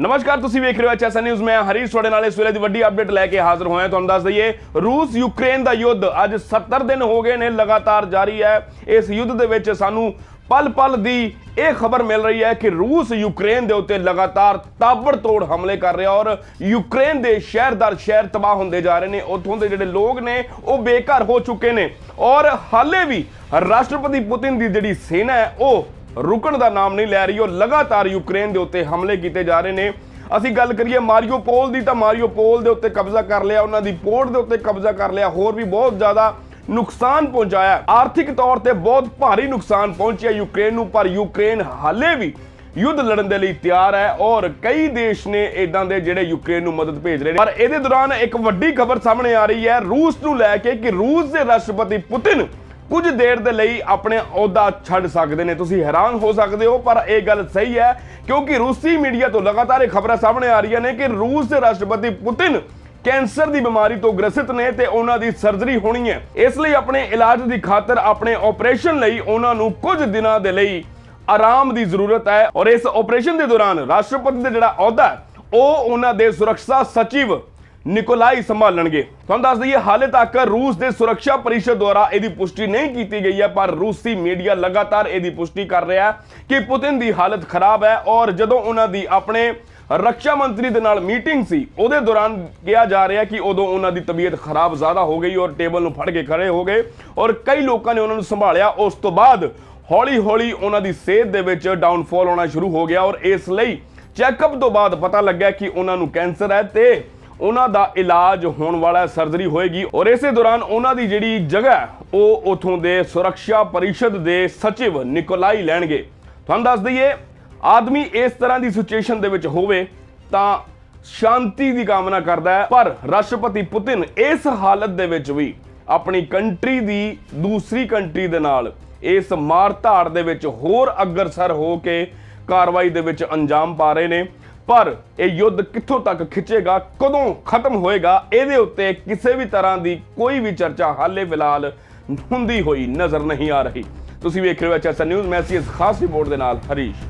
ਨਮਸਕਾਰ ਤੁਸੀਂ ਵੇਖ ਰਹੇ ਹੋ ਐਚਐਸ ਨਿਊਜ਼ ਮੈਂ ਹਰੀਸ਼ ਤੁਹਾਡੇ ਨਾਲ ਇਸ ਵੇਲੇ ਦੀ ਵੱਡੀ ਅਪਡੇਟ ਲੈ ਕੇ ਹਾਜ਼ਰ ਹੋਇਆ ਤੁਹਾਨੂੰ ਦੱਸ ਦਈਏ ਰੂਸ ਯੂਕਰੇਨ ਦਾ ਯੁੱਧ ਅੱਜ 70 ਦਿਨ ਹੋ ਗਏ ਨੇ ਲਗਾਤਾਰ ਜਾਰੀ ਹੈ ਇਸ ਯੁੱਧ ਦੇ ਵਿੱਚ ਸਾਨੂੰ ਪਲ-ਪਲ ਦੀ ਇਹ ਖਬਰ ਮਿਲ ਰਹੀ ਹੈ ਕਿ ਰੂਸ ਯੂਕਰੇਨ ਦੇ ਉੱਤੇ ਲਗਾਤਾਰ ਤਾਬੜ ਤੋੜ ਹਮਲੇ ਕਰ ਰਿਹਾ ਔਰ ਯੂਕਰੇਨ ਦੇ ਸ਼ਹਿਰਦਾਰ ਸ਼ਹਿਰ ਤਬਾਹ ਹੁੰਦੇ ਜਾ ਰਹੇ ਨੇ ਉੱਥੋਂ ਦੇ ਜਿਹੜੇ ਲੋਕ ਨੇ ਉਹ ਬੇਘਰ ਹੋ ਚੁੱਕੇ ਨੇ ਔਰ ਹਾਲੇ ਵੀ ਰਾਸ਼ਟਰਪਤੀ ਪੁਤਿਨ ਦੀ ਜਿਹੜੀ ਸੈਨਾ ਹੈ ਉਹ ਰੁਕਣ ਦਾ ਨਾਮ ਨਹੀਂ ਲੈ ਰਹੀ ਉਹ ਲਗਾਤਾਰ ਯੂਕਰੇਨ ਦੇ ਉੱਤੇ ਹਮਲੇ ਕੀਤੇ ਜਾ ਰਹੇ ਨੇ ਅਸੀਂ ਗੱਲ ਕਰੀਏ ਮਾਰੀਓਪੋਲ ਦੀ ਤਾਂ ਮਾਰੀਓਪੋਲ ਦੇ ਉੱਤੇ ਕਬਜ਼ਾ ਕਰ ਲਿਆ ਉਹਨਾਂ ਦੀ ਪੋਰਟ ਦੇ ਉੱਤੇ ਕਬਜ਼ਾ ਕਰ ਲਿਆ ਹੋਰ ਵੀ ਬਹੁਤ ਜ਼ਿਆਦਾ ਨੁਕਸਾਨ ਪਹੁੰਚਾਇਆ ਆਰਥਿਕ ਤੌਰ ਤੇ ਬਹੁਤ ਭਾਰੀ ਨੁਕਸਾਨ ਪਹੁੰਚਿਆ ਯੂਕਰੇਨ ਨੂੰ ਪਰ ਯੂਕਰੇਨ ਹਾਲੇ ਵੀ ਯੁੱਧ ਲੜਨ ਦੇ ਲਈ ਤਿਆਰ ਹੈ ਔਰ ਕਈ ਦੇਸ਼ ਨੇ ਇਦਾਂ ਦੇ ਜਿਹੜੇ ਯੂਕਰੇਨ ਨੂੰ ਮਦਦ ਭੇਜ ਰਹੇ ਨੇ ਪਰ ਇਹਦੇ ਦੌਰਾਨ ਇੱਕ ਵੱਡੀ ਖਬਰ ਸਾਹਮਣੇ ਆ ਰਹੀ ਹੈ ਰੂਸ ਨੂੰ ਲੈ ਕੇ ਕਿ ਰੂਸ ਦੇ ਰਾਸ਼ਟਰਪਤੀ ਪੁਤਿਨ ਕੁਝ ਦੇਰ ਦੇ ਲਈ ਆਪਣੇ ਅਹੁਦਾ ਛੱਡ ਸਕਦੇ ਨੇ ਤੁਸੀਂ ਹੈਰਾਨ ਹੋ ਸਕਦੇ ਹੋ ਪਰ ਇਹ ਗੱਲ ਸਹੀ ਹੈ ਕਿਉਂਕਿ ਰੂਸੀ ਮੀਡੀਆ ਤੋਂ ਲਗਾਤਾਰ ਇਹ ਖਬਰਾਂ ਸਾਹਮਣੇ ਆ ਰਹੀਆਂ ਨੇ ਕਿ ਰੂਸ ਦੇ ਰਾਸ਼ਟਰਪਤੀ ਪੁਤਿਨ ਕੈਂਸਰ ਦੀ ਬਿਮਾਰੀ ਤੋਂ ਗ੍ਰਸਿਤ ਨੇ ਤੇ ਉਹਨਾਂ ਦੀ ਸਰਜਰੀ ਹੋਣੀ ਹੈ ਇਸ ਲਈ ਆਪਣੇ ਇਲਾਜ ਦੀ ਖਾਤਰ ਆਪਣੇ ਆਪਰੇਸ਼ਨ ਲਈ ਉਹਨਾਂ ਨੂੰ ਕੁਝ ਦਿਨਾਂ ਦੇ ਲਈ ਆਰਾਮ ਦੀ ਜ਼ਰੂਰਤ ਹੈ ਔਰ ਇਸ ਆਪਰੇਸ਼ਨ ਦੇ ਦੌਰਾਨ ਰਾਸ਼ਟਰਪਤੀ ਦਾ ਜਿਹੜਾ ਅਹੁਦਾ ਉਹ ਉਹਨਾਂ ਦੇ ਸੁਰੱਖਿਆ ਸਚਿਵ ਨਿਕੋਲਾਈ ਸੰਭਾਲਣਗੇ ਤੁਹਾਨੂੰ ਦੱਸ ਦਈਏ ਹਾਲੇ ਤੱਕ ਰੂਸ ਦੇ ਸੁਰੱਖਿਆ ਪਰਿਸ਼ਦ ਦੁਆਰਾ ਇਹਦੀ ਪੁਸ਼ਟੀ ਨਹੀਂ ਕੀਤੀ ਗਈ ਹੈ ਪਰ ਰੂਸੀ ਮੀਡੀਆ ਲਗਾਤਾਰ ਇਹਦੀ ਪੁਸ਼ਟੀ ਕਰ ਰਿਹਾ ਹੈ ਕਿ ਪੁਤਿਨ ਦੀ ਹਾਲਤ ਖਰਾਬ ਹੈ ਔਰ ਜਦੋਂ ਉਹਨਾਂ ਦੀ ਆਪਣੇ ਰੱਖਿਆ ਮੰਤਰੀ ਦੇ ਨਾਲ ਮੀਟਿੰਗ ਸੀ ਉਹਦੇ ਦੌਰਾਨ ਕਿਹਾ ਜਾ ਰਿਹਾ ਕਿ ਉਦੋਂ ਉਹਨਾਂ ਦੀ ਤਬੀਅਤ ਖਰਾਬ ਜ਼ਿਆਦਾ ਹੋ ਗਈ ਔਰ ਟੇਬਲ ਨੂੰ ਫੜ ਕੇ ਖੜੇ ਹੋ ਗਏ ਔਰ ਕਈ ਲੋਕਾਂ ਨੇ ਉਹਨਾਂ ਨੂੰ ਸੰਭਾਲਿਆ ਉਸ ਤੋਂ ਬਾਅਦ ਹੌਲੀ-ਹੌਲੀ ਉਹਨਾਂ ਦੀ ਸਿਹਤ ਦੇ ਵਿੱਚ ਡਾਊਨਫਾਲ ਹੋਣਾ ਸ਼ੁਰੂ ਹੋ ਗਿਆ ਔਰ ਇਸ ਲਈ ਚੈੱਕਅਪ ਤੋਂ ਬਾਅਦ ਪਤਾ ਲੱਗਿਆ ਕਿ ਉਹਨਾਂ ਨੂੰ ਕੈਂਸਰ ਹੈ ਤੇ ਉਹਨਾਂ ਦਾ ਇਲਾਜ ਹੋਣ ਵਾਲਾ ਸਰਜਰੀ ਹੋਏਗੀ ਔਰ ਇਸੇ ਦੌਰਾਨ ਉਹਨਾਂ ਦੀ ਜਿਹੜੀ ਜਗ੍ਹਾ ਉਹ ਉਥੋਂ ਦੇ ਸੁਰੱਖਿਆ ਪਰਿਸ਼ਦ ਦੇ ਸਚਿਵ ਨਿਕੋਲਾਈ ਲੈਣਗੇ ਤੁਹਾਨੂੰ ਦੱਸ ਦਈਏ ਆਦਮੀ ਇਸ ਤਰ੍ਹਾਂ ਦੀ ਸਿਚੁਏਸ਼ਨ ਦੇ ਵਿੱਚ ਹੋਵੇ ਤਾਂ ਸ਼ਾਂਤੀ ਦੀ ਕਾਮਨਾ ਕਰਦਾ ਹੈ ਪਰ ਰਾਸ਼ਟਰਪਤੀ ਪੁਤਿਨ ਇਸ ਹਾਲਤ ਦੇ ਵਿੱਚ ਵੀ ਆਪਣੀ ਕੰਟਰੀ ਦੀ ਦੂਸਰੀ ਕੰਟਰੀ ਦੇ ਨਾਲ ਇਸ ਮਾਰ ਧਾੜ ਦੇ ਵਿੱਚ ਹੋਰ ਅਗਰਸਰ ਹੋ ਕੇ ਕਾਰਵਾਈ ਦੇ ਵਿੱਚ ਅੰਜਾਮ ਪਾ ਰਹੇ ਨੇ ਪਰ ਇਹ ਯੁੱਧ ਕਿੱਥੋਂ ਤੱਕ ਖਿੱਚੇਗਾ ਕਦੋਂ ਖਤਮ ਹੋਏਗਾ ਇਹਦੇ ਉੱਤੇ ਕਿਸੇ ਵੀ ਤਰ੍ਹਾਂ ਦੀ ਕੋਈ ਵੀ ਚਰਚਾ ਹਾਲੇ ਫਿਲਹਾਲ ਹੁੰਦੀ ਹੋਈ ਨਜ਼ਰ ਨਹੀਂ ਆ ਰਹੀ ਤੁਸੀਂ ਵੇਖ ਰਹੇ ਹੋ ਐਚਐਸਐਨ ਨਿਊਜ਼ ਮੈਂ ਸੀ ਇਸ ਖਾਸ ਰਿਪੋਰਟ ਦੇ ਨਾਲ ਹਰੀਸ਼